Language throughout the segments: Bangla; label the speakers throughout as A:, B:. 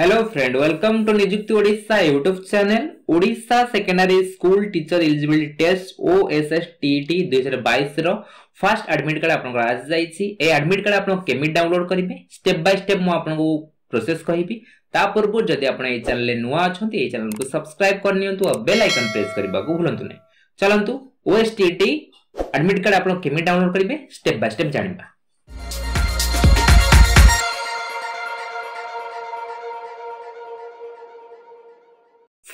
A: hello friend welcome to Nijukti Odisha YouTube channel Odisha secondary school teacher eligibility test O S S T T first admit card आप आसी आडमिट कार्ड आप केमी डाउनलोड करेंगे स्टेप बाय स्टेप मुझे प्रोसेस कहि ता पूर्व जदि आप चैनल नुआ अच्छा चैनल को सब्सक्राइब करनी बेल आइकन प्रेस करने को भूलु ना चलतु O S T T card आप केमी डाउनलोड करेंगे स्टेप बाय स्टेप जानवा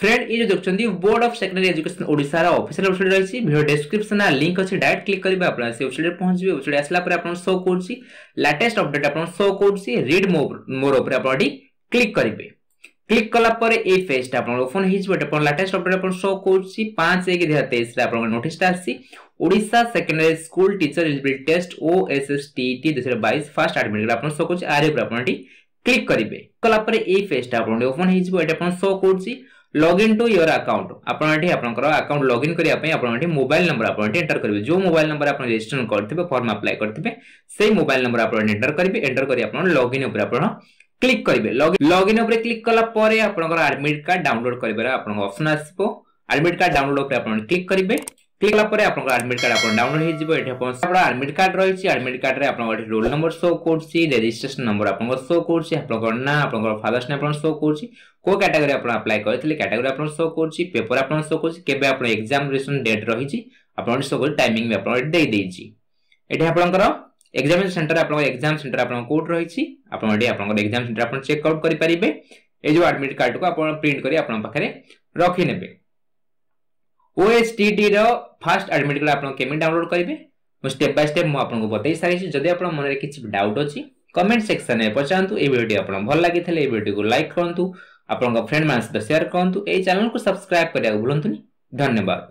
A: फ्रेंड ये जो देखते बोर्ड अफ सेकेंडरी एजुकेशन ओडार अफिसील वेबसाइट रही भिडियो डेस्क्रिप्सन लिंक अच्छे डायरेक्ट क्लिक करेंगे आप से वेबसाइट पहुंचे वेबसाइट आसला आप शो कर लाटेस्ट अपडेट आप शो कर रिड मोर उपर आप क्लिक करेंगे क्लिक कलापर ये पेजटा आप ओपन हो लाटेस्ट अपडेट आप शो कर पाँच एक दुई हजार तेईस नोटिस आसा secondary school teacher eligibility test O S S T T दुई हजार बैस फास्ट आडमिट आप शो कर आर उपर आप क्लिक करेंगे क्लिक कलापर ये पेजटा आप ओपन हो शो कर ଲଗ୍ଇନ୍ ଟୁ ୟୋର ଆକାଉଣ୍ଟ ଆପଣ ଏଠି ଆପଣଙ୍କର ଆକାଉଣ୍ଟ ଲଗ୍ଇନ୍ କରିବା ପାଇଁ ଆପଣ ଏଠି ମୋବାଇଲ ନମ୍ବର ଆପଣ ଏଠି ଏଣ୍ଟର କରିବେ ଯେଉଁ ମୋବାଇଲ ନମ୍ବର ଆପଣ ରେଜିଷ୍ଟ୍ରେସନ କରିଥିବେ ଫର୍ମ ଆପ୍ଲାଏ କରିଥିବେ ସେଇ ମୋବାଇଲ ନମ୍ବର ଆପଣ ଏଣ୍ଟର କରିବେ ଏଣ୍ଟର କରି ଆପଣ ଲଗ୍ଇନ୍ ଉପରେ ଆପଣ କ୍ଲିକ୍ କରିବେ ଲଗ୍ଇନ୍ ଉପରେ କ୍ଲିକ୍ କଲା ପରେ ଆପଣଙ୍କର ଆଡମିଟ୍ କାର୍ଡ ଡାଉନଲୋଡ୍ କରିବାର ଆପଣଙ୍କ ଅପସନ୍ ଆସିବ ଆଡମିଟ୍ କାର୍ଡ ଡାଉନଲୋଡ୍ ଉପରେ ଆପଣ କ୍ଲିକ୍ କରିବେ ক্লিক কলা পরে আপনার আডমিট কার্ড আপনার ডাউনলোড হয়ে এটি আপনার আপনার আডমিট কার্ড রয়েছে আডমিট কার্ডে আপনার এটি রোল নম্বর শো করছি রেজিস্ট্রেশন নম্বর আপনার শো করছি আপনার না আপনার ফাদার্স না আপনার শো করছি কেউ ক্যাটাগোরি আপনার আপ্লাই করে ক্যাটাগোরি আপনার শো করছি পেপর আপনার শো করছি কেবে আপনার এক্সামিনেশন ডেট রয়েছে আপনার শো করছি টাইমিং বি আপনার দিয়ে দিয়েছি এটি আপনার এক্সামিনেশন সেন্টার আপনার এক্সাম সেন্টার আপনার কোর্ট রয়েছে আপনার এটি আপনার এক্সাম সেন্টার আপনার চেক আউট করে এই যে আডমিট কার্ডকে আপনার প্রিন্ট করে আপনার পাখে রখিনেবে ଓଏଚ୍ଟିଟିର ଫାଷ୍ଟ ଆଡ଼ମିଟ୍ କାର୍ଡ଼ ଆପଣ କେମିତି ଡାଉନଲୋଡ଼୍ କରିବେ ମୁଁ ଷ୍ଟେପ୍ ବାଇ ଷ୍ଟେପ୍ ମୁଁ ଆପଣଙ୍କୁ ବତାଇ ସାରିଛି ଯଦି ଆପଣ ମନରେ କିଛି ଡାଉଟ୍ ଅଛି କମେଣ୍ଟ ସେକ୍ସନରେ ପଚାରନ୍ତୁ ଏହି ଭିଡ଼ିଓଟି ଆପଣଙ୍କୁ ଭଲ ଲାଗିଥିଲେ ଏହି ଭିଡ଼ିଓଟିକୁ ଲାଇକ୍ କରନ୍ତୁ ଆପଣଙ୍କ ଫ୍ରେଣ୍ଡମାନଙ୍କ ସହିତ ସେୟାର କରନ୍ତୁ ଏହି ଚ୍ୟାନେଲକୁ ସବସ୍କ୍ରାଇବ୍ କରିବାକୁ ଭୁଲନ୍ତୁନି ଧନ୍ୟବାଦ